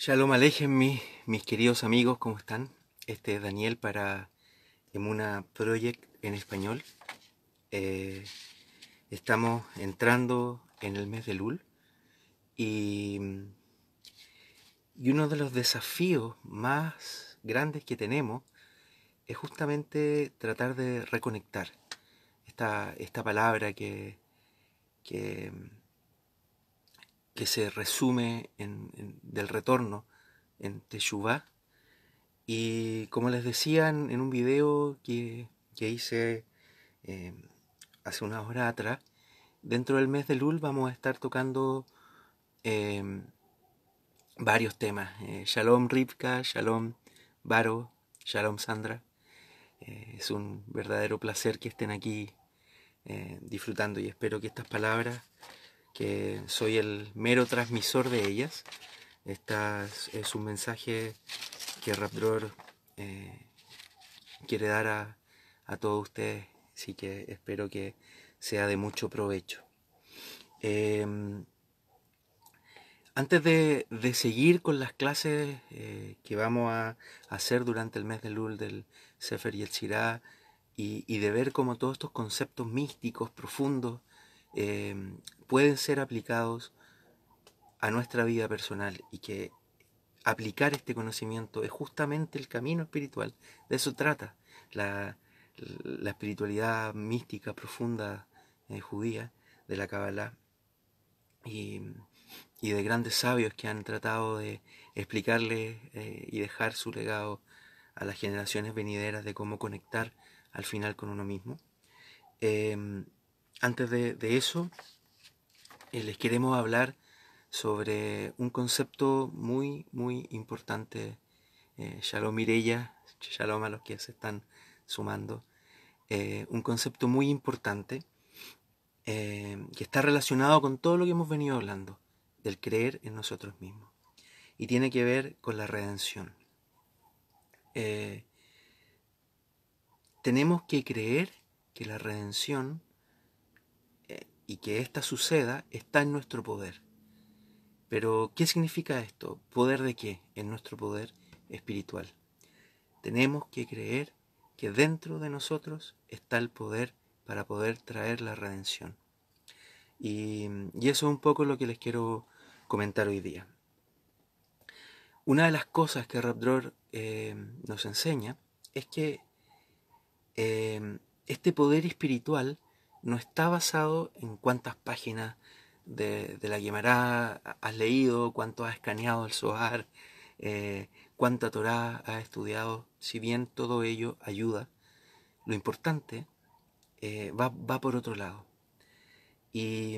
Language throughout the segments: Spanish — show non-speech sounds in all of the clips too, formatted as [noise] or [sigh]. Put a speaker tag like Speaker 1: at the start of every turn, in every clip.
Speaker 1: Shalom Alejen, mis, mis queridos amigos, ¿cómo están? Este es Daniel para Emuna Project en español. Eh, estamos entrando en el mes de Lul y, uno de los desafíos más grandes que tenemos es justamente tratar de reconectar esta, palabra que que se resume en, del retorno en Teshuvah. Y como les decía en, un video que, hice eh, hace una hora atrás, dentro del mes de Lul vamos a estar tocando eh, varios temas. Eh, shalom Ripka, Shalom Baro, Shalom Sandra. es un verdadero placer que estén aquí disfrutando y espero que estas palabras que soy el mero transmisor de ellas. Este es un mensaje que Raptor eh, quiere dar a, todos ustedes, así que espero que sea de mucho provecho. Em, antes de, seguir con las clases eh, que vamos a, hacer durante el mes de Lul del Sefer y y, y de ver cómo todos estos conceptos místicos profundos Em, pueden ser aplicados a nuestra vida personal y que aplicar este conocimiento es justamente el camino espiritual. De eso trata la, espiritualidad mística profunda eh, judía de la Kabbalah y, de grandes sabios que han tratado de explicarle eh, y dejar su legado a las generaciones venideras de cómo conectar al final con uno mismo. Em, antes de, eso, eh, les queremos hablar sobre un concepto muy, muy importante. Eh, shalom Mireya, shalom a los que se están sumando. Eh, un concepto muy importante eh, que está relacionado con todo lo que hemos venido hablando, del creer en nosotros mismos. Y tiene que ver con la redención. tenemos que creer que la redención y que ésta suceda está en nuestro poder. Pero, ¿qué significa esto? ¿Poder de qué? En nuestro poder espiritual. Tenemos que creer que dentro de nosotros está el poder para poder traer la redención. Y, eso es un poco lo que les quiero comentar hoy día. Una de las cosas que Rapdror eh, nos enseña es que eh, este poder espiritual no está basado en cuántas páginas de, la Guemará has leído, cuánto has escaneado el Zohar eh, cuánta Torá has estudiado. Si bien todo ello ayuda, lo importante eh, va, por otro lado. Y,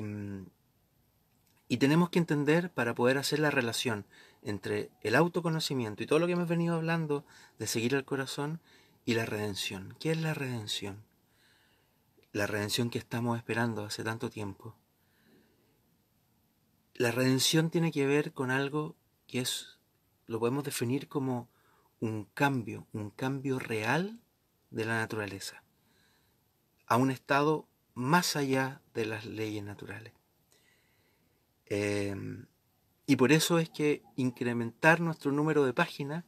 Speaker 1: y tenemos que entender para poder hacer la relación entre el autoconocimiento y todo lo que hemos venido hablando de seguir el corazón y la redención. ¿Qué es la redención? la redención que estamos esperando hace tanto tiempo, la redención tiene que ver con algo que es, lo podemos definir como un cambio, un cambio real de la naturaleza, a un estado más allá de las leyes naturales. Em, y por eso es que incrementar nuestro número de páginas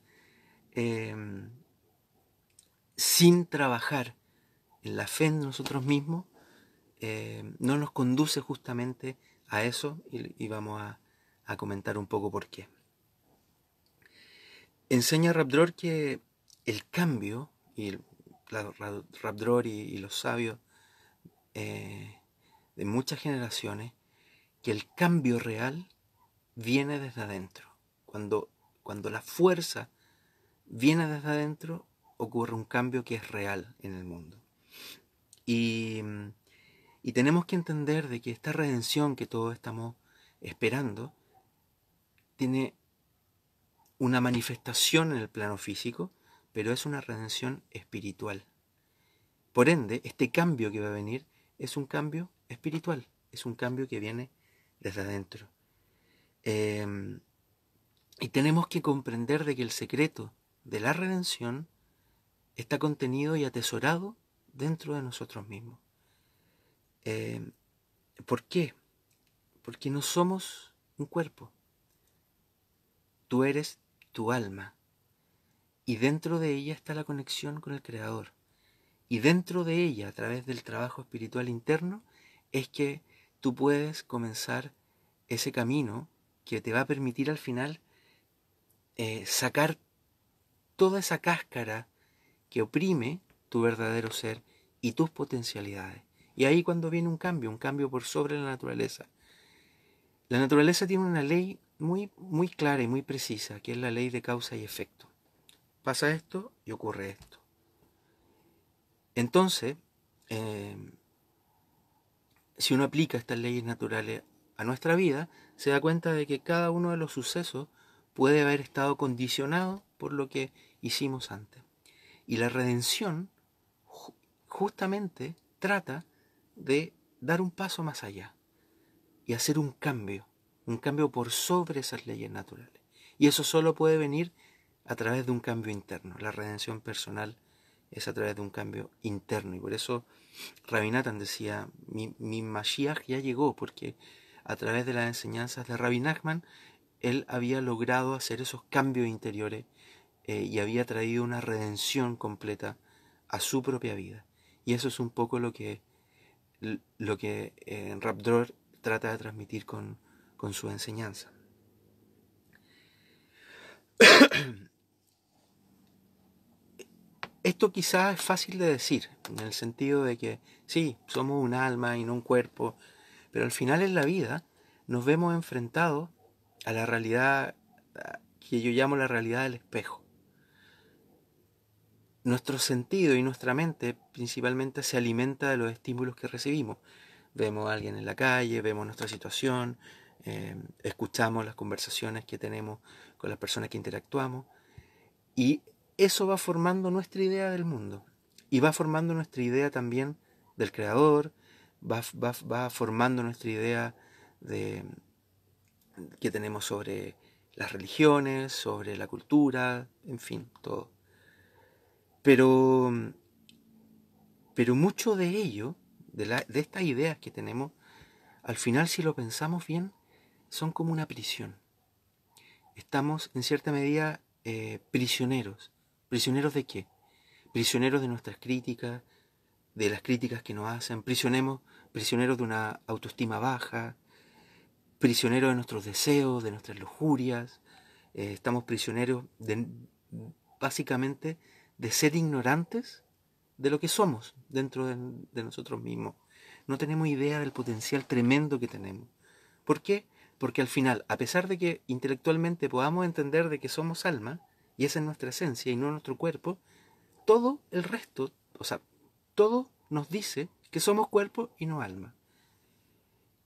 Speaker 1: em, sin trabajar en la fe en nosotros mismos, eh, no nos conduce justamente a eso y, vamos a, comentar un poco por qué. Enseña Rapdror que el cambio, y y, los sabios eh, de muchas generaciones, que el cambio real viene desde adentro. Cuando, cuando la fuerza viene desde adentro, ocurre un cambio que es real en el mundo. Mm, y, tenemos que entender de que esta redención que todos estamos esperando tiene una manifestación en el plano físico, pero es una redención espiritual. Por ende, este cambio que va a venir es un cambio espiritual, es un cambio que viene desde adentro. Em, y tenemos que comprender de que el secreto de la redención está contenido y atesorado dentro de nosotros mismos. Eh, ¿Por qué? Porque no somos un cuerpo. Tú eres tu alma. Y dentro de ella está la conexión con el Creador. Y dentro de ella, a través del trabajo espiritual interno, es que tú puedes comenzar ese camino que te va a permitir al final eh, sacar toda esa cáscara que oprime tu verdadero ser y tus potencialidades. Y ahí cuando viene un cambio, un cambio por sobre la naturaleza. La naturaleza tiene una ley muy, muy clara y muy precisa, que es la ley de causa y efecto. Pasa esto y ocurre esto. Entonces, eh, si uno aplica estas leyes naturales a nuestra vida, se da cuenta de que cada uno de los sucesos puede haber estado condicionado por lo que hicimos antes. Y la redención justamente trata de dar un paso más allá y hacer un cambio, un cambio por sobre esas leyes naturales. Y eso solo puede venir a través de un cambio interno. La redención personal es a través de un cambio interno. Y por eso Rabinatan decía, mi, mi Mashiach ya llegó, porque a través de las enseñanzas de Rabin él había logrado hacer esos cambios interiores eh, y había traído una redención completa a su propia vida. Y eso es un poco lo que, lo que eh, trata de transmitir con, con su enseñanza. [coughs] Esto quizás es fácil de decir, en el sentido de que sí, somos un alma y no un cuerpo, pero al final en la vida nos vemos enfrentados a la realidad que yo llamo la realidad del espejo nuestro sentido y nuestra mente principalmente se alimenta de los estímulos que recibimos. Vemos a alguien en la calle, vemos nuestra situación, em, escuchamos las conversaciones que tenemos con las personas que interactuamos y eso va formando nuestra idea del mundo y va formando nuestra idea también del creador, va, va formando nuestra idea de, que tenemos sobre las religiones, sobre la cultura, en fin, todo. Pero, pero mucho de ello, de, estas ideas que tenemos, al final si lo pensamos bien, son como una prisión. Estamos en cierta medida eh, prisioneros. ¿Prisioneros de qué? Prisioneros de nuestras críticas, de las críticas que nos hacen, prisioneros, de una autoestima baja, prisioneros de nuestros deseos, de nuestras lujurias, eh, estamos prisioneros de, básicamente de ser ignorantes de lo que somos dentro de, nosotros mismos. No tenemos idea del potencial tremendo que tenemos. ¿Por qué? Porque al final, a pesar de que intelectualmente podamos entender de que somos alma, y esa es nuestra esencia y no nuestro cuerpo, todo el resto, o sea, todo nos dice que somos cuerpo y no alma.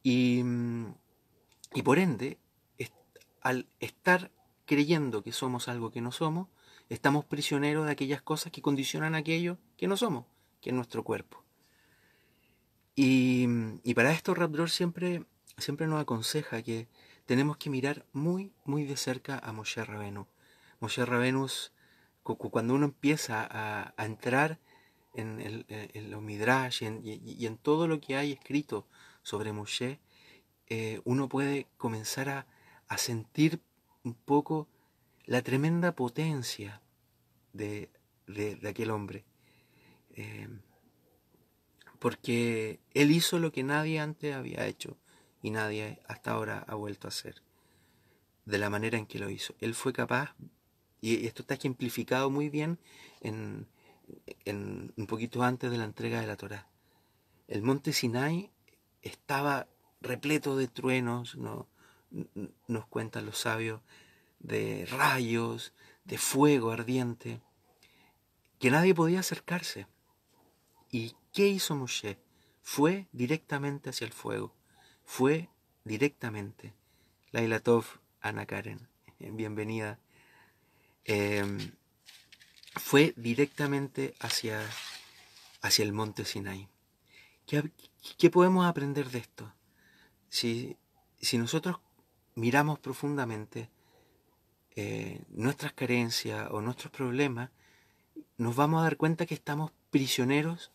Speaker 1: Y, por ende, al estar creyendo que somos algo que no somos, Estamos prisioneros de aquellas cosas que condicionan aquello que no somos, que es nuestro cuerpo. Y, para esto raptor siempre, siempre nos aconseja que tenemos que mirar muy, muy de cerca a Moshe Rabenu. Moshe Rabenu, cuando uno empieza a, entrar en, el, en los Midrash y en, todo lo que hay escrito sobre Moshe, eh, uno puede comenzar a, a sentir un poco la tremenda potencia de, aquel hombre. Eh, porque él hizo lo que nadie antes había hecho y nadie hasta ahora ha vuelto a hacer de la manera en que lo hizo. Él fue capaz, y esto está ejemplificado muy bien en, un poquito antes de la entrega de la Torá. El monte Sinai estaba repleto de truenos, ¿no? nos cuentan los sabios, de rayos, de fuego ardiente, que nadie podía acercarse. ¿Y qué hizo Moshe? Fue directamente hacia el fuego, fue directamente. Laila Tov, Ana Karen, [laughs] bienvenida. Em, fue directamente hacia, hacia el monte Sinai. ¿Qué, podemos aprender de esto? Si, si nosotros miramos profundamente, eh, nuestras carencias o nuestros problemas, nos vamos a dar cuenta que estamos prisioneros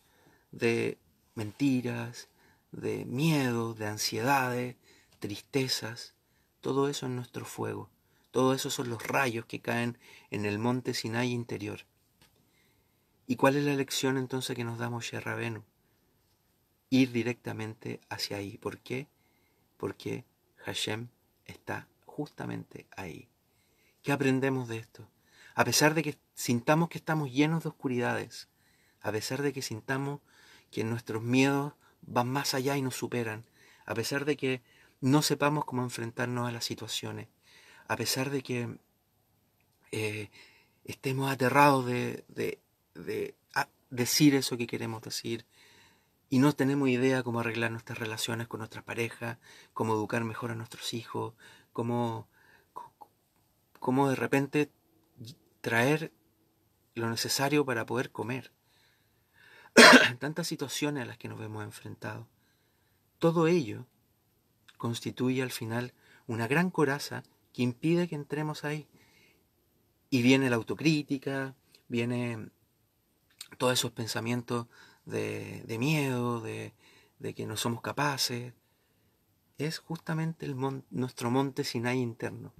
Speaker 1: de mentiras, de miedo, de ansiedades, tristezas. Todo eso es nuestro fuego. Todo eso son los rayos que caen en el monte Sinai interior. ¿Y cuál es la lección entonces que nos da Moshe Rabenu? Ir directamente hacia ahí. ¿Por qué? Porque Hashem está justamente ahí. ¿Qué aprendemos de esto? A pesar de que sintamos que estamos llenos de oscuridades, a pesar de que sintamos que nuestros miedos van más allá y nos superan, a pesar de que no sepamos cómo enfrentarnos a las situaciones, a pesar de que eh, estemos aterrados de, de decir eso que queremos decir, y no tenemos idea cómo arreglar nuestras relaciones con nuestras parejas, cómo educar mejor a nuestros hijos, cómo cómo de repente traer lo necesario para poder comer. [coughs] Tantas situaciones a las que nos vemos enfrentado, Todo ello constituye al final una gran coraza que impide que entremos ahí. Y viene la autocrítica, viene todos esos pensamientos de, miedo, de, que no somos capaces. Es justamente el nuestro monte sin aire interno.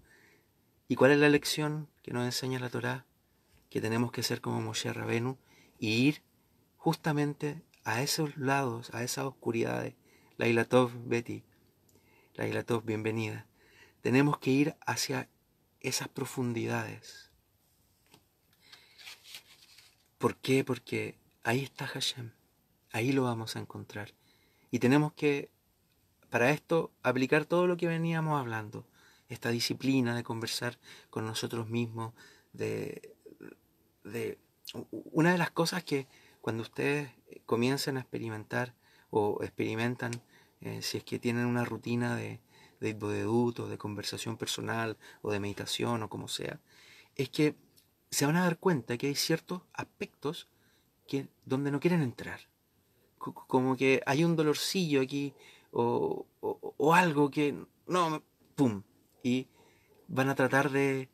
Speaker 1: ¿Y cuál es la lección que nos enseña la Torá? Que tenemos que ser como Moshe Rabenu y ir justamente a esos lados, a esas oscuridades. La Ilatov, Betty. La Ilatov, bienvenida. Tenemos que ir hacia esas profundidades. ¿Por qué? Porque ahí está Hashem. Ahí lo vamos a encontrar. Y tenemos que, para esto, aplicar todo lo que veníamos hablando esta disciplina de conversar con nosotros mismos, de, de una de las cosas que cuando ustedes comienzan a experimentar o experimentan, eh, si es que tienen una rutina de, de de conversación personal o de meditación o como sea, es que se van a dar cuenta que hay ciertos aspectos que, donde no quieren entrar. Como que hay un dolorcillo aquí o, o algo que... No, ¡pum! y van a tratar de,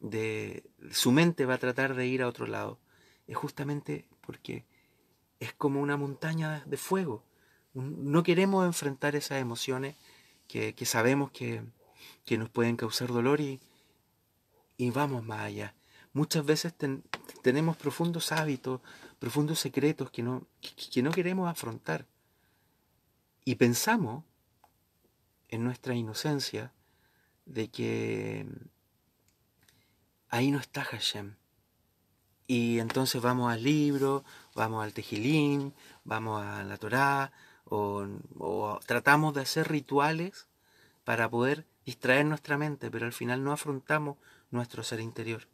Speaker 1: de, su mente va a tratar de ir a otro lado. Es justamente porque es como una montaña de fuego. No queremos enfrentar esas emociones que, que sabemos que, que, nos pueden causar dolor y, y vamos más allá. Muchas veces tenemos profundos hábitos, profundos secretos que no, que no queremos afrontar. Y pensamos en nuestra inocencia de que mm, ahí no está Hashem. Y entonces vamos al libro, vamos al Tejilín, vamos a la Torá, o, tratamos de hacer rituales para poder distraer nuestra mente, pero al final no afrontamos nuestro ser interior.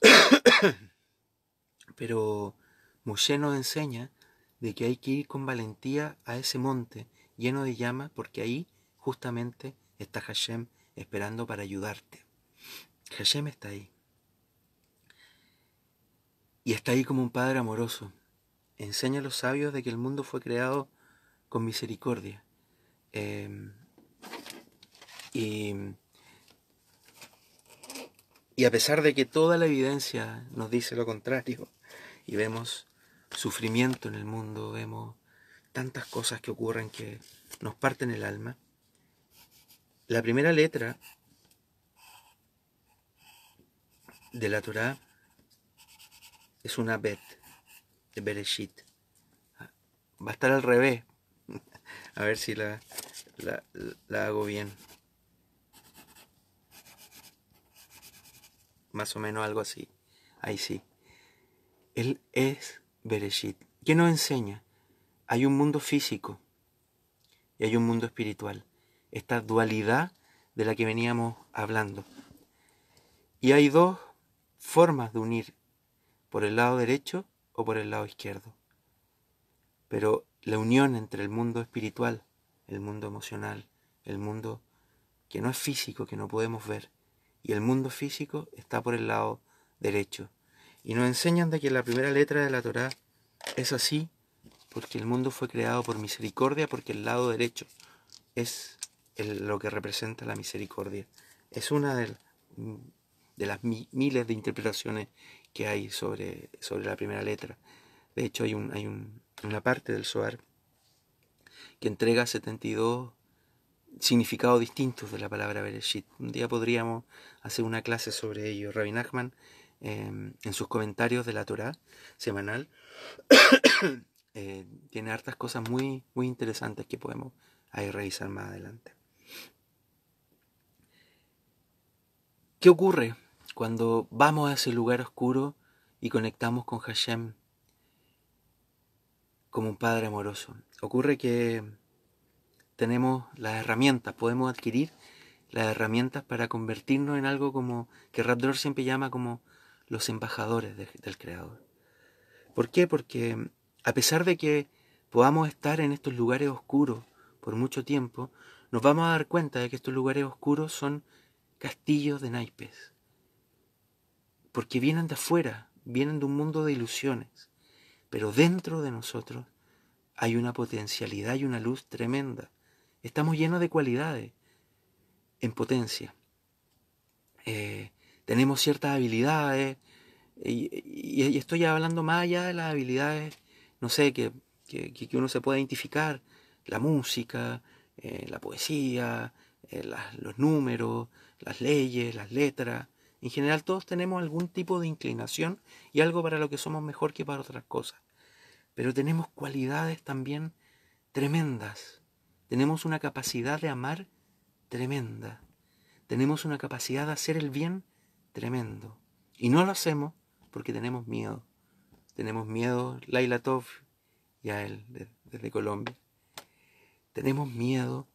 Speaker 1: [coughs] pero Moshe nos enseña de que hay que ir con valentía a ese monte lleno de llamas, porque ahí justamente está Hashem esperando para ayudarte. Hashem está ahí. Y está ahí como un padre amoroso. Enseña a los sabios de que el mundo fue creado con misericordia. Em, y, y a pesar de que toda la evidencia nos dice lo contrario, y vemos sufrimiento en el mundo, vemos tantas cosas que ocurren que nos parten el alma, la primera letra de la Torah es una bet, de Bereshit. Va a estar al revés. [laughs] A ver si la, la, hago bien. Más o menos algo así. Ahí sí. Él es Bereshit. ¿Qué nos enseña? Hay un mundo físico y hay un mundo espiritual esta dualidad de la que veníamos hablando. Y hay dos formas de unir, por el lado derecho o por el lado izquierdo. Pero la unión entre el mundo espiritual, el mundo emocional, el mundo que no es físico, que no podemos ver, y el mundo físico está por el lado derecho. Y nos enseñan de que la primera letra de la Torá es así, porque el mundo fue creado por misericordia, porque el lado derecho es lo que representa la misericordia. Es una de, las miles de interpretaciones que hay sobre, sobre la primera letra. De hecho, hay, un, hay una parte del soar que entrega 72 significados distintos de la palabra Bereshit. Un día podríamos hacer una clase sobre ello. rabin Nachman, em, en sus comentarios de la Torah semanal, [coughs] eh, tiene hartas cosas muy, muy interesantes que podemos revisar más adelante. ¿Qué ocurre cuando vamos a ese lugar oscuro y conectamos con Hashem como un padre amoroso? Ocurre que tenemos las herramientas, podemos adquirir las herramientas para convertirnos en algo como que Raptor siempre llama como los embajadores del Creador. ¿Por qué? Porque a pesar de que podamos estar en estos lugares oscuros por mucho tiempo, nos vamos a dar cuenta de que estos lugares oscuros son castillos de naipes, porque vienen de afuera, vienen de un mundo de ilusiones, pero dentro de nosotros hay una potencialidad y una luz tremenda. Estamos llenos de cualidades en potencia. Eh, tenemos ciertas habilidades, y, estoy hablando más allá de las habilidades, no sé, que, que, uno se pueda identificar, la música, eh, la poesía, eh, los números, las leyes, las letras. En general todos tenemos algún tipo de inclinación y algo para lo que somos mejor que para otras cosas. Pero tenemos cualidades también tremendas. Tenemos una capacidad de amar tremenda. Tenemos una capacidad de hacer el bien tremendo. Y no lo hacemos porque tenemos miedo. Tenemos miedo, Laila Tov y a él, desde Colombia. Tenemos miedo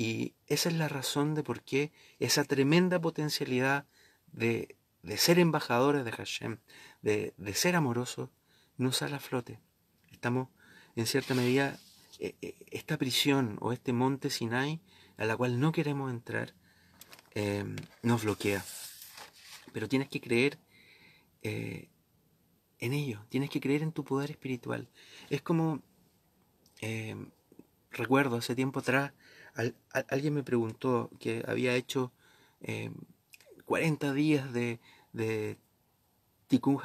Speaker 1: y esa es la razón de por qué esa tremenda potencialidad de, ser embajadores de Hashem, de, ser amorosos, no sale a flote. Estamos, en cierta medida, e, e, esta prisión o este monte Sinai a la cual no queremos entrar, eh, nos bloquea. Pero tienes que creer eh, en ello, tienes que creer en tu poder espiritual. Es como, eh, recuerdo hace tiempo atrás, alguien me preguntó que había hecho 40 em, días de, de Tikkun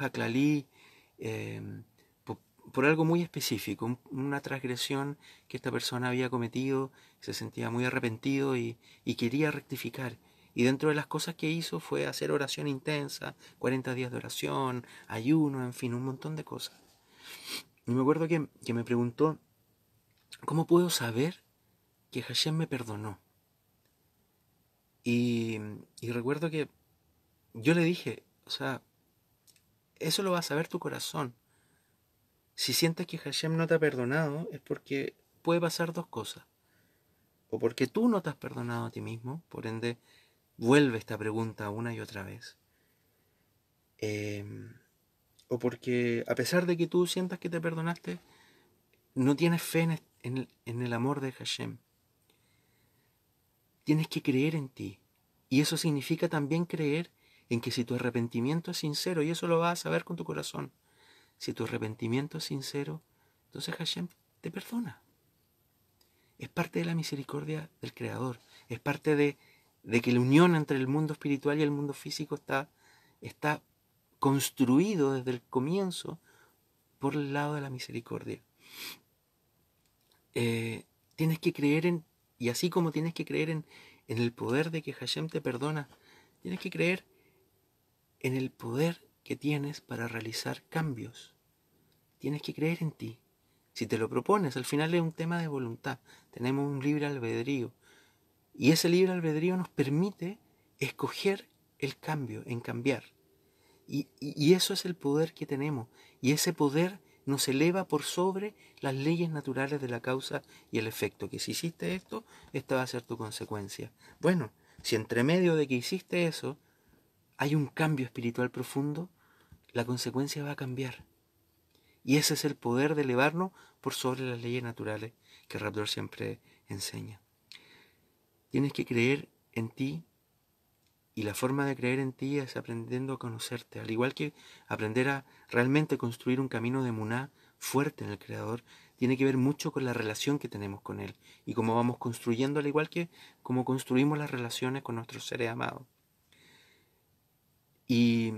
Speaker 1: em, por, algo muy específico, una transgresión que esta persona había cometido, se sentía muy arrepentido y, quería rectificar. Y dentro de las cosas que hizo fue hacer oración intensa, 40 días de oración, ayuno, en fin, un montón de cosas. Y me acuerdo que, que me preguntó, ¿cómo puedo saber que Hashem me perdonó. Y, y recuerdo que yo le dije, o sea, eso lo va a saber tu corazón. Si sientes que Hashem no te ha perdonado, es porque puede pasar dos cosas. O porque tú no te has perdonado a ti mismo, por ende, vuelve esta pregunta una y otra vez. Em, o porque a pesar de que tú sientas que te perdonaste, no tienes fe en el amor de Hashem. Tienes que creer en ti. Y eso significa también creer en que si tu arrepentimiento es sincero, y eso lo vas a saber con tu corazón, si tu arrepentimiento es sincero, entonces Hashem te perdona. Es parte de la misericordia del Creador, es parte de, de que la unión entre el mundo espiritual y el mundo físico está, está construido desde el comienzo por el lado de la misericordia. Eh, tienes que creer en y así como tienes que creer en, el poder de que Hashem te perdona, tienes que creer en el poder que tienes para realizar cambios. Tienes que creer en ti. Si te lo propones, al final es un tema de voluntad. Tenemos un libre albedrío. Y ese libre albedrío nos permite escoger el cambio, en cambiar. y eso es el poder que tenemos. Y ese poder nos eleva por sobre las leyes naturales de la causa y el efecto, que si hiciste esto, esta va a ser tu consecuencia. Bueno, si entre medio de que hiciste eso hay un cambio espiritual profundo, la consecuencia va a cambiar. Y ese es el poder de elevarnos por sobre las leyes naturales que Raptor siempre enseña. Tienes que creer en ti y la forma de creer en ti es aprendiendo a conocerte, al igual que aprender a realmente construir un camino de muná fuerte en el Creador, tiene que ver mucho con la relación que tenemos con Él y cómo vamos construyendo, al igual que cómo construimos las relaciones con nuestros seres amados. Y,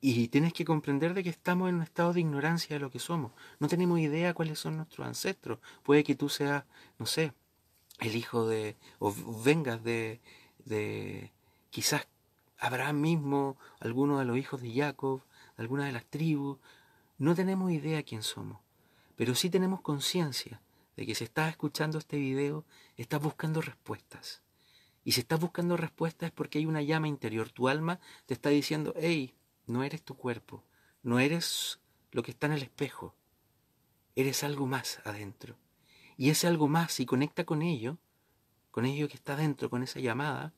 Speaker 1: y tienes que comprender de que estamos en un estado de ignorancia de lo que somos. No tenemos idea cuáles son nuestros ancestros. Puede que tú seas, no sé, el hijo de, o vengas de, de Quizás habrá mismo, alguno de los hijos de Jacob, alguna de las tribus. No tenemos idea quién somos, pero sí tenemos conciencia de que si estás escuchando este video, estás buscando respuestas. Y si estás buscando respuestas es porque hay una llama interior. Tu alma te está diciendo, hey, no eres tu cuerpo, no eres lo que está en el espejo, eres algo más adentro. Y ese algo más, si conecta con ello, con ello que está adentro, con esa llamada,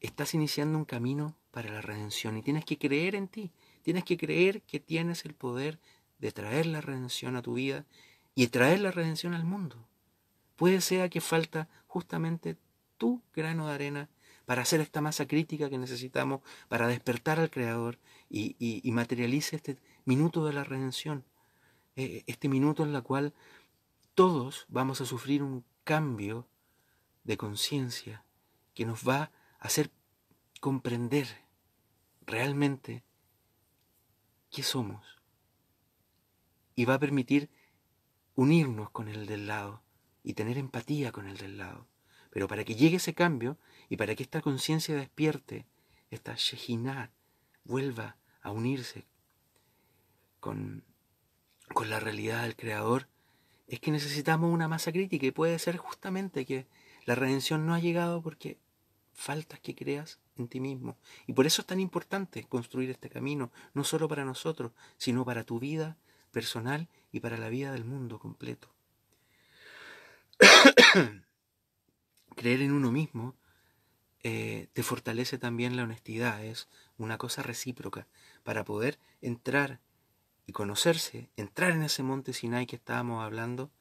Speaker 1: estás iniciando un camino para la redención y tienes que creer en ti, tienes que creer que tienes el poder de traer la redención a tu vida y traer la redención al mundo. Puede ser que falta justamente tu grano de arena para hacer esta masa crítica que necesitamos para despertar al Creador y, materialice este minuto de la redención, eh, este minuto en el cual todos vamos a sufrir un cambio de conciencia que nos va hacer comprender realmente qué somos. Y va a permitir unirnos con el del lado y tener empatía con el del lado. Pero para que llegue ese cambio y para que esta conciencia despierte, esta Shejinah vuelva a unirse con, con la realidad del Creador, es que necesitamos una masa crítica y puede ser justamente que la redención no ha llegado porque faltas que creas en ti mismo. Y por eso es tan importante construir este camino, no solo para nosotros, sino para tu vida personal y para la vida del mundo completo. [coughs] Creer en uno mismo eh, te fortalece también la honestidad, es una cosa recíproca, para poder entrar y conocerse, entrar en ese monte Sinai que estábamos hablando.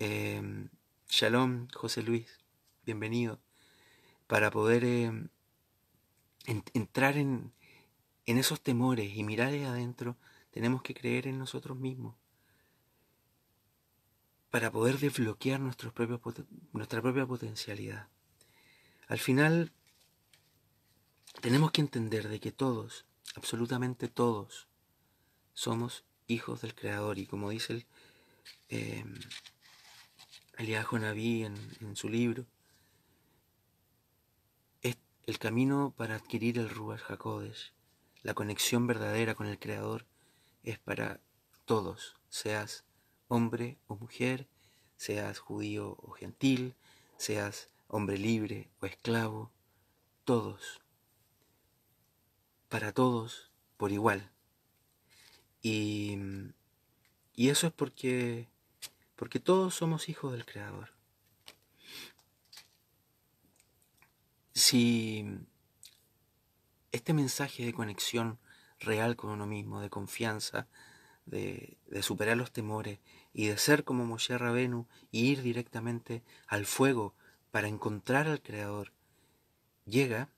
Speaker 1: Eh, shalom, José Luis, bienvenido para poder em, entrar en, esos temores y mirar adentro, tenemos que creer en nosotros mismos para poder desbloquear nuestra propia potencialidad. Al final, tenemos que entender de que todos, absolutamente todos, somos hijos del Creador. Y como dice el eh, en su libro, el camino para adquirir el Ruach HaKodesh, la conexión verdadera con el Creador, es para todos, seas hombre o mujer, seas judío o gentil, seas hombre libre o esclavo, todos, para todos por igual. Y, y eso es porque, porque todos somos hijos del Creador. Si este mensaje de conexión real con uno mismo, de confianza, de, superar los temores y de ser como Moshe Rabenu y ir directamente al fuego para encontrar al Creador, llega,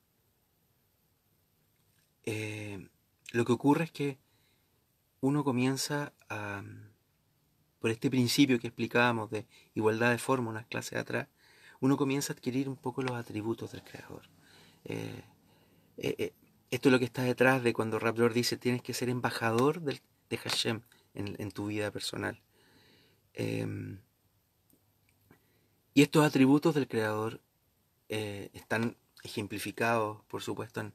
Speaker 1: eh, lo que ocurre es que uno comienza a, por este principio que explicábamos de igualdad de forma unas clases atrás, uno comienza a adquirir un poco los atributos del creador. Eh, eh, eh, esto es lo que está detrás de cuando Raptor dice, tienes que ser embajador del, de Hashem en, tu vida personal. Em, y estos atributos del creador están ejemplificados, por supuesto, en,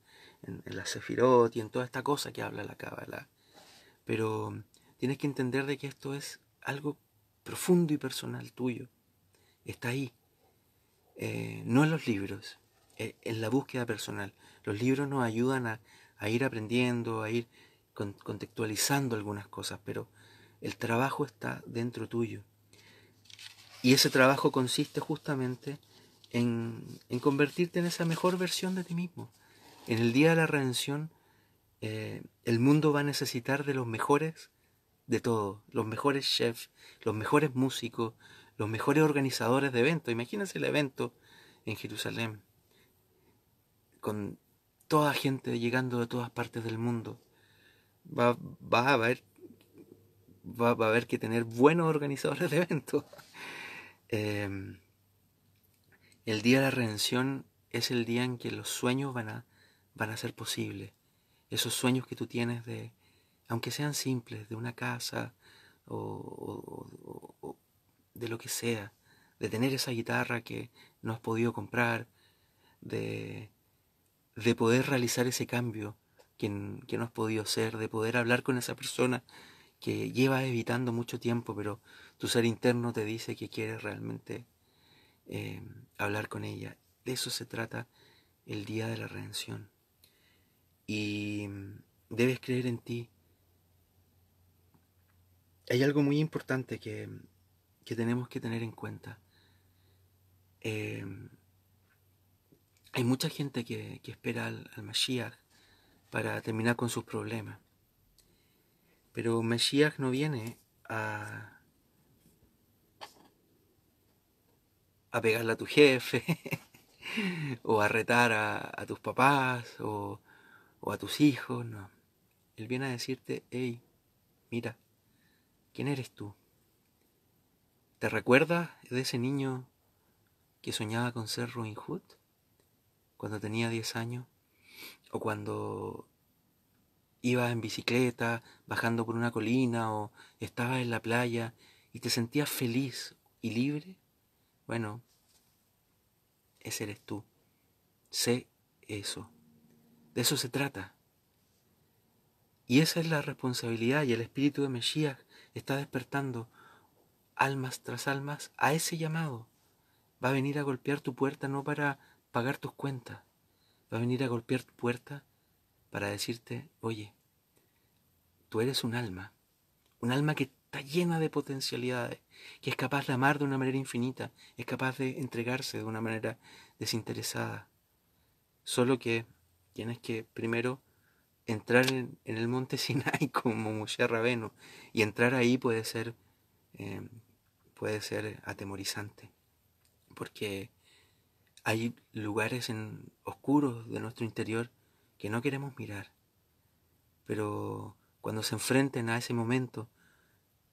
Speaker 1: la Sefirot y en toda esta cosa que habla la Kabbalah. Pero tienes que entender de que esto es algo profundo y personal tuyo. Está ahí, eh, no en los libros, eh, en la búsqueda personal. Los libros nos ayudan a, ir aprendiendo, a ir contextualizando algunas cosas, pero el trabajo está dentro tuyo. Y ese trabajo consiste justamente en, convertirte en esa mejor versión de ti mismo. En el día de la redención, eh, el mundo va a necesitar de los mejores de todos los mejores chefs, los mejores músicos, los mejores organizadores de eventos. Imagínense el evento en Jerusalén, con toda gente llegando de todas partes del mundo. Va, va a haber va, a haber que tener buenos organizadores de eventos. [laughs] Em, el día de la redención es el día en que los sueños van a, van a ser posibles. Esos sueños que tú tienes de, aunque sean simples, de una casa o, de lo que sea, de tener esa guitarra que no has podido comprar, de, de poder realizar ese cambio que, no has podido hacer, de poder hablar con esa persona que llevas evitando mucho tiempo, pero tu ser interno te dice que quieres realmente eh, hablar con ella. De eso se trata el día de la redención. Y debes creer en ti. Hay algo muy importante que que tenemos que tener en cuenta. Eh, hay mucha gente que, espera al, al, Mashiach para terminar con sus problemas. Pero mesías no viene a, a pegarle a tu jefe, [laughs] o a retar a, tus papás, o, o a tus hijos, no. Él viene a decirte, hey, mira, ¿quién eres tú? ¿Te recuerdas de ese niño que soñaba con ser Robin Hood cuando tenía 10 años? ¿O cuando ibas en bicicleta, bajando por una colina o estabas en la playa y te sentías feliz y libre? Bueno, ese eres tú. Sé eso. De eso se trata. Y esa es la responsabilidad y el espíritu de Mesías está despertando almas tras almas a ese llamado. Va a venir a golpear tu puerta no para pagar tus cuentas, va a venir a golpear tu puerta para decirte, oye, tú eres un alma, un alma que está llena de potencialidades, que es capaz de amar de una manera infinita, es capaz de entregarse de una manera desinteresada. Solo que tienes que primero entrar en, el monte [laughs] Sinai como Moshe Rabeno, y entrar ahí puede ser em, puede ser atemorizante, porque hay lugares en, oscuros de nuestro interior que no queremos mirar, pero cuando se enfrenten a ese momento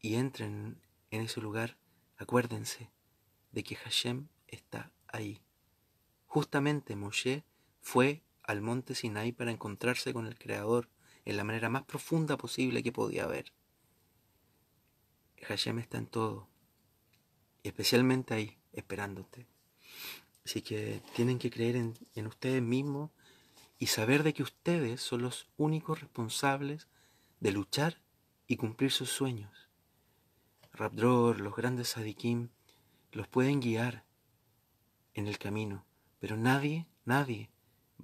Speaker 1: y entren en ese lugar, acuérdense de que Hashem está ahí. Justamente Moshe fue al monte Sinai para encontrarse con el Creador en la manera más profunda posible que podía haber. Hashem está en todo especialmente ahí, esperándote. Así que tienen que creer en, ustedes mismos y saber de que ustedes son los únicos responsables de luchar y cumplir sus sueños. Rapdor, los grandes sadikim, los pueden guiar en el camino, pero nadie, nadie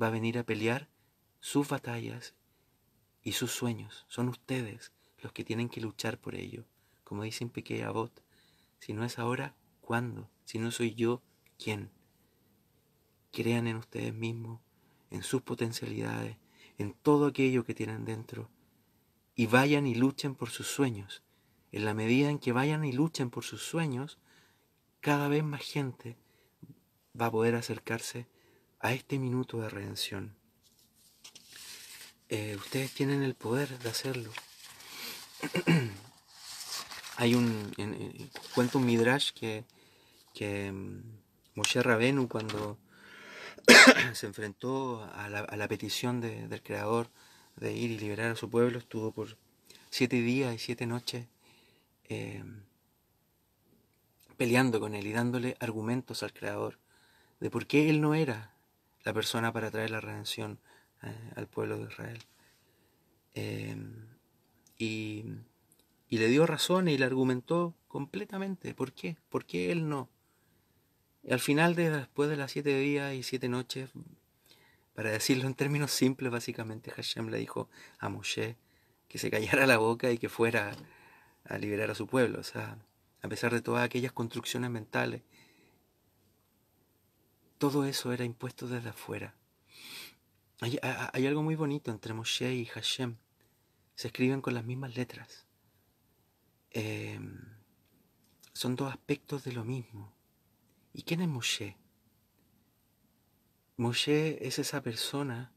Speaker 1: va a venir a pelear sus batallas y sus sueños. Son ustedes los que tienen que luchar por ello, como dicen en Abot, si no es ahora, ¿cuándo? Si no soy yo, ¿quién? Crean en ustedes mismos, en sus potencialidades, en todo aquello que tienen dentro, y vayan y luchen por sus sueños. En la medida en que vayan y luchen por sus sueños, cada vez más gente va a poder acercarse a este minuto de redención. Eh, ustedes tienen el poder de hacerlo. [clears throat] hay un, cuento un midrash que, que mm, Moshe Rabenu cuando [coughs] se enfrentó a la, petición del Creador de ir y liberar a su pueblo, estuvo por siete días y siete noches eh, peleando con él y dándole argumentos al Creador de por qué él no era la persona para traer la redención eh, al pueblo de Israel. Eh, y y le dio razón y le argumentó completamente. ¿Por qué? ¿Por qué él no? Y al final, de, después de las siete días y siete noches, para decirlo en términos simples, básicamente Hashem le dijo a Moshe que se callara la boca y que fuera a liberar a su pueblo. O sea, a pesar de todas aquellas construcciones mentales, todo eso era impuesto desde afuera. Hay, hay algo muy bonito entre Moshe y Hashem. Se escriben con las mismas letras. Em, son dos aspectos de lo mismo. ¿Y quién es Moshe? Moshe es esa persona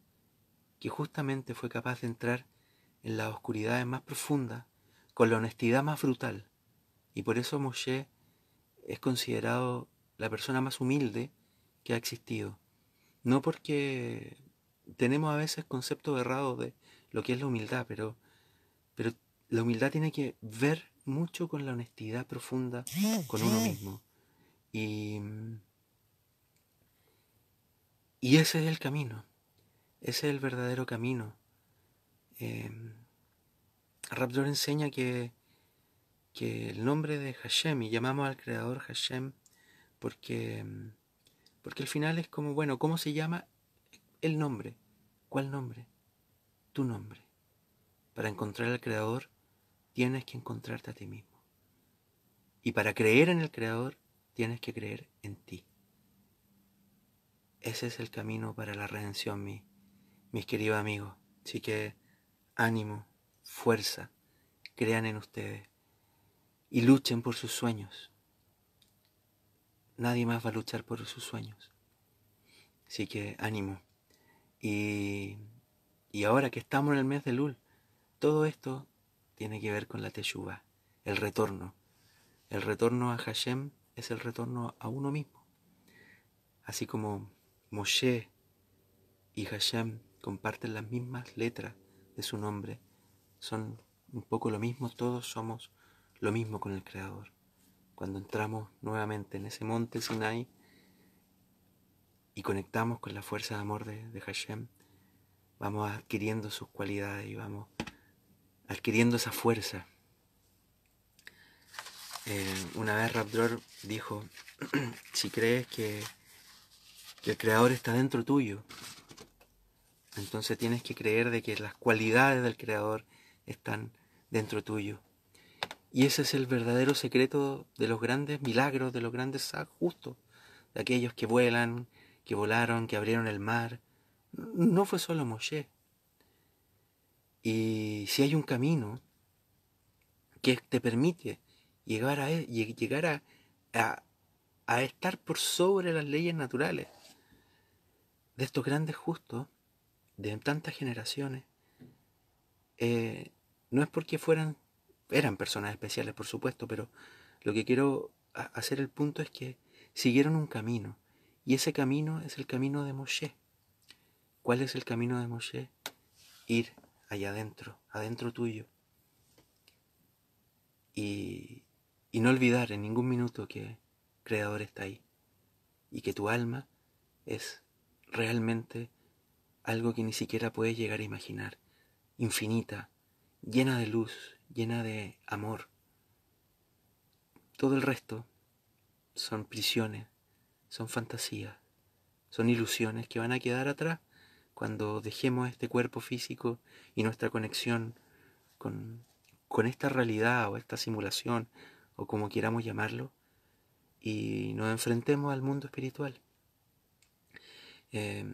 Speaker 1: que justamente fue capaz de entrar en las oscuridades más profundas con la honestidad más brutal. Y por eso Moshe es considerado la persona más humilde que ha existido. No porque tenemos a veces conceptos errados de lo que es la humildad, pero, pero la humildad tiene que ver mucho con la honestidad profunda con uno mismo. Y, y ese es el camino, ese es el verdadero camino. Eh, Raptor enseña que, que el nombre de Hashem, y llamamos al creador Hashem, porque, em, porque al final es como, bueno, ¿cómo se llama el nombre? ¿Cuál nombre? Tu nombre. Para encontrar al creador tienes que encontrarte a ti mismo. Y para creer en el Creador, tienes que creer en ti. Ese es el camino para la redención, mi, mis queridos amigos. Así que ánimo, fuerza, crean en ustedes y luchen por sus sueños. Nadie más va a luchar por sus sueños. Así que ánimo. Y, y ahora que estamos en el mes de Lul, todo esto tiene que ver con la teshuva, el retorno. El retorno a Hashem es el retorno a uno mismo. Así como Moshe y Hashem comparten las mismas letras de su nombre, son un poco lo mismo, todos somos lo mismo con el Creador. Cuando entramos nuevamente en ese monte Sinai y conectamos con la fuerza de amor de, de Hashem, vamos adquiriendo sus cualidades y vamos adquiriendo esa fuerza. Eh, una vez Raptor dijo, [clears throat] si crees que, el creador está dentro tuyo, entonces tienes que creer de que las cualidades del creador están dentro tuyo. Y ese es el verdadero secreto de los grandes milagros, de los grandes justos, de aquellos que vuelan, que volaron, que abrieron el mar. No fue solo Moshe, y si hay un camino que te permite llegar a, e, llegar a, estar por sobre las leyes naturales de estos grandes justos, de tantas generaciones, eh, no es porque fueran, eran personas especiales, por supuesto, pero lo que quiero hacer el punto es que siguieron un camino, y ese camino es el camino de Moshe. ¿Cuál es el camino de Moshe? Ir allá adentro, adentro tuyo. Y, y no olvidar en ningún minuto que Creador está ahí y que tu alma es realmente algo que ni siquiera puedes llegar a imaginar, infinita, llena de luz, llena de amor. Todo el resto son prisiones, son fantasías, son ilusiones que van a quedar atrás cuando dejemos este cuerpo físico y nuestra conexión con, esta realidad o esta simulación o como queramos llamarlo, y nos enfrentemos al mundo espiritual. Eh,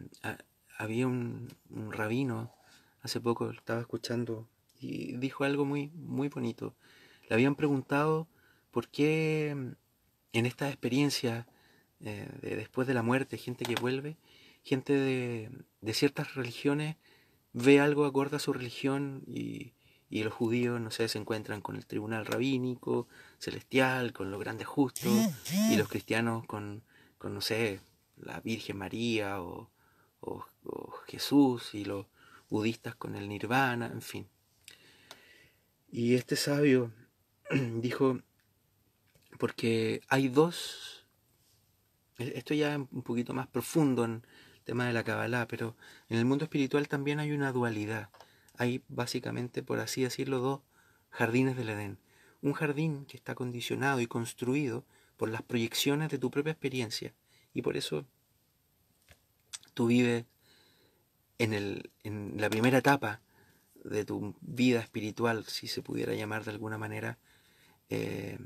Speaker 1: había un, rabino, hace poco estaba escuchando, y dijo algo muy, muy bonito. Le habían preguntado por qué en esta experiencia eh, de después de la muerte, gente que vuelve, gente de, ciertas religiones ve algo acorde su religión y, los judíos, no sé, se encuentran con el tribunal rabínico, celestial, con los grandes justos, y los cristianos con, con no sé, la Virgen María o, o, Jesús, y los budistas con el nirvana, en fin. Y este sabio [clears throat] dijo, porque hay dos, e-, esto ya es un poquito más profundo en, tema de la Kabbalah, pero en el mundo espiritual también hay una dualidad. Hay básicamente, por así decirlo, dos jardines del Edén. Un jardín que está condicionado y construido por las proyecciones de tu propia experiencia. Y por eso tú vives en, la primera etapa de tu vida espiritual, si se pudiera llamar de alguna manera, eh,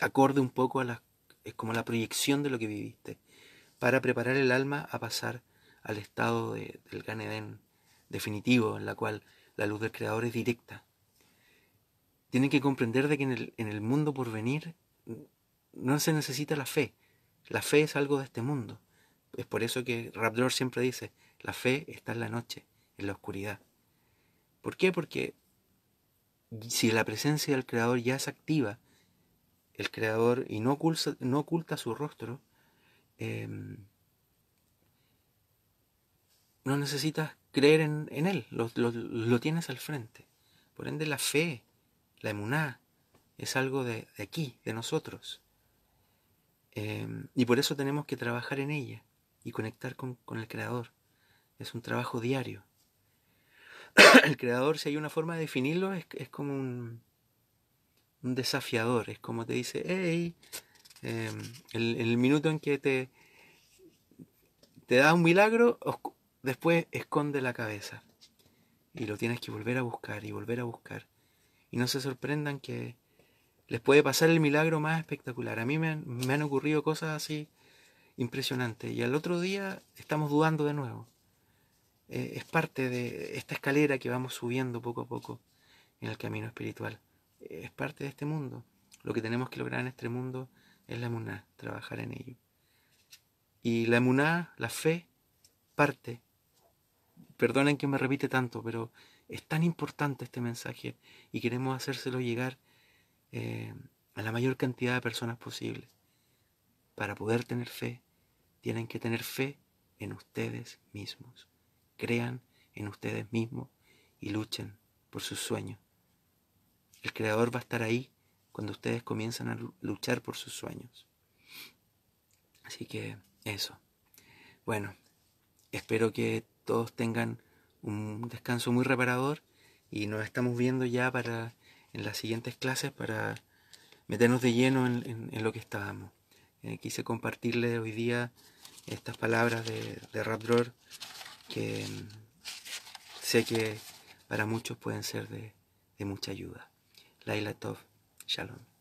Speaker 1: acorde un poco a las, es como la proyección de lo que viviste, para preparar el alma a pasar al estado del Ganedén definitivo, en la cual la luz del Creador es directa. Tienen que comprender de que en el, mundo por venir mm, no se necesita la fe. La fe es algo de este mundo. Es por eso que Raptor siempre dice, la fe está en la noche, en la oscuridad. ¿Por qué? Porque si la presencia del Creador ya se activa, el Creador y no oculta, no oculta su rostro, em, no necesitas creer en, Él, lo, tienes al frente. Por ende, la fe, la emuná, es algo de, aquí, de nosotros. Em, y por eso tenemos que trabajar en ella y conectar con, el Creador. Es un trabajo diario. [clears throat] el Creador, si hay una forma de definirlo, es, como un, desafiador. Es como te dice, hey, em, el, minuto en que te, te da un milagro, Después esconde la cabeza y lo tienes que volver a buscar y volver a buscar. Y no se sorprendan que les puede pasar el milagro más espectacular. A mí me han, ocurrido cosas así impresionantes y al otro día estamos dudando de nuevo. Eh, es parte de esta escalera que vamos subiendo poco a poco en el camino espiritual. es parte de este mundo. Lo que tenemos que lograr en este mundo es la emuná, trabajar en ello. Y la emuná, la fe, parte perdonen que me repite tanto, pero es tan importante este mensaje y queremos hacérselo llegar eh, a la mayor cantidad de personas posible. Para poder tener fe, tienen que tener fe en ustedes mismos. Crean en ustedes mismos y luchen por sus sueños. El Creador va a estar ahí cuando ustedes comiencen a luchar por sus sueños. Así que eso. Bueno, espero que todos tengan un descanso muy reparador y nos estamos viendo ya para en las siguientes clases para meternos de lleno en, lo que estábamos. Eh, quise compartirle hoy día estas palabras de, de que mm, sé que para muchos pueden ser de, de mucha ayuda. Laila Tov, Shalom.